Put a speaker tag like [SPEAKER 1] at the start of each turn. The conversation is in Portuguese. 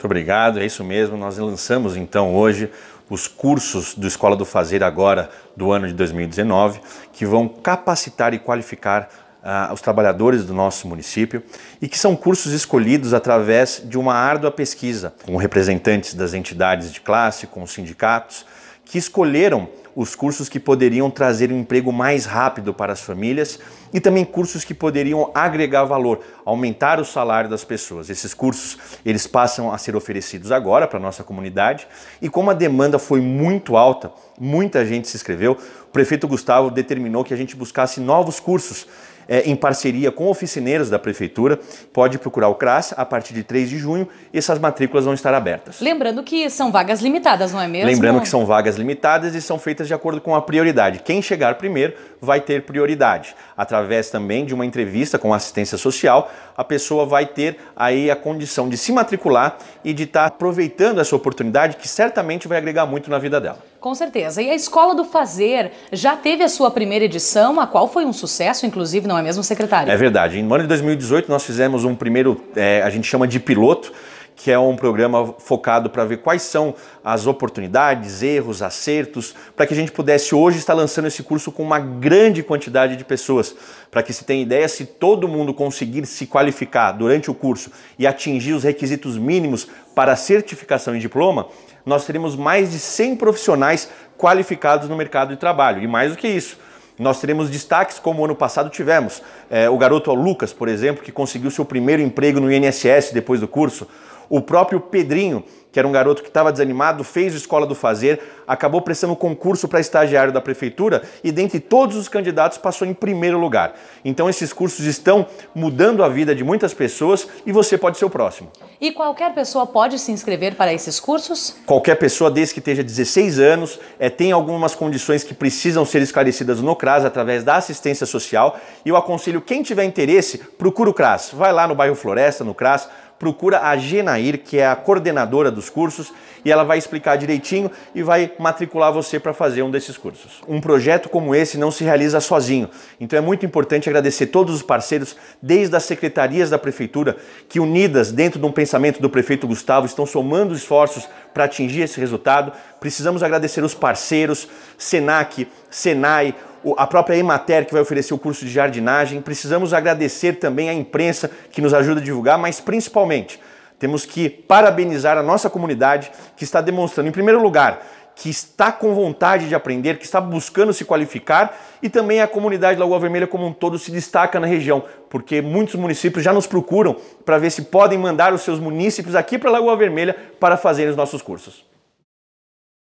[SPEAKER 1] Muito obrigado, é isso mesmo. Nós lançamos então hoje os cursos do Escola do Fazer agora do ano de 2019, que vão capacitar e qualificar uh, os trabalhadores do nosso município e que são cursos escolhidos através de uma árdua pesquisa com representantes das entidades de classe, com os sindicatos, que escolheram os cursos que poderiam trazer um emprego mais rápido para as famílias e também cursos que poderiam agregar valor, aumentar o salário das pessoas. Esses cursos, eles passam a ser oferecidos agora para a nossa comunidade e como a demanda foi muito alta, muita gente se inscreveu, o prefeito Gustavo determinou que a gente buscasse novos cursos é, em parceria com oficineiros da prefeitura. Pode procurar o CRAS a partir de 3 de junho e essas matrículas vão estar abertas. Lembrando que são vagas limitadas, não é mesmo? Lembrando que são vagas limitadas e são feitas de acordo com a prioridade. Quem chegar primeiro vai ter prioridade. Através também de uma entrevista com assistência social, a pessoa vai ter aí a condição de se matricular e de estar tá aproveitando essa oportunidade que certamente vai agregar muito na vida dela. Com certeza. E a Escola do Fazer já teve a sua primeira edição, a qual foi um sucesso, inclusive, não é mesmo, secretário? É verdade. No ano de 2018, nós fizemos um primeiro, é, a gente chama de piloto, que é um programa focado para ver quais são as oportunidades, erros, acertos, para que a gente pudesse hoje estar lançando esse curso com uma grande quantidade de pessoas. Para que se tenha ideia, se todo mundo conseguir se qualificar durante o curso e atingir os requisitos mínimos para certificação e diploma, nós teremos mais de 100 profissionais qualificados no mercado de trabalho. E mais do que isso, nós teremos destaques como ano passado tivemos. É, o garoto Lucas, por exemplo, que conseguiu seu primeiro emprego no INSS depois do curso. O próprio Pedrinho, que era um garoto que estava desanimado, fez o Escola do Fazer, acabou prestando concurso para estagiário da prefeitura e, dentre todos os candidatos, passou em primeiro lugar. Então, esses cursos estão mudando a vida de muitas pessoas e você pode ser o próximo. E qualquer pessoa pode se inscrever para esses cursos? Qualquer pessoa, desde que esteja 16 anos, é, tem algumas condições que precisam ser esclarecidas no CRAS através da assistência social. E eu aconselho quem tiver interesse, procura o CRAS. Vai lá no bairro Floresta, no CRAS procura a Genair, que é a coordenadora dos cursos, e ela vai explicar direitinho e vai matricular você para fazer um desses cursos. Um projeto como esse não se realiza sozinho, então é muito importante agradecer todos os parceiros, desde as secretarias da prefeitura, que unidas dentro de um pensamento do prefeito Gustavo estão somando esforços para atingir esse resultado. Precisamos agradecer os parceiros, Senac, Senai, a própria Emater, que vai oferecer o curso de jardinagem. Precisamos agradecer também à imprensa que nos ajuda a divulgar, mas principalmente temos que parabenizar a nossa comunidade que está demonstrando, em primeiro lugar, que está com vontade de aprender, que está buscando se qualificar e também a comunidade Lagoa Vermelha como um todo se destaca na região, porque muitos municípios já nos procuram para ver se podem mandar os seus municípios aqui para Lagoa Vermelha para fazerem os nossos cursos.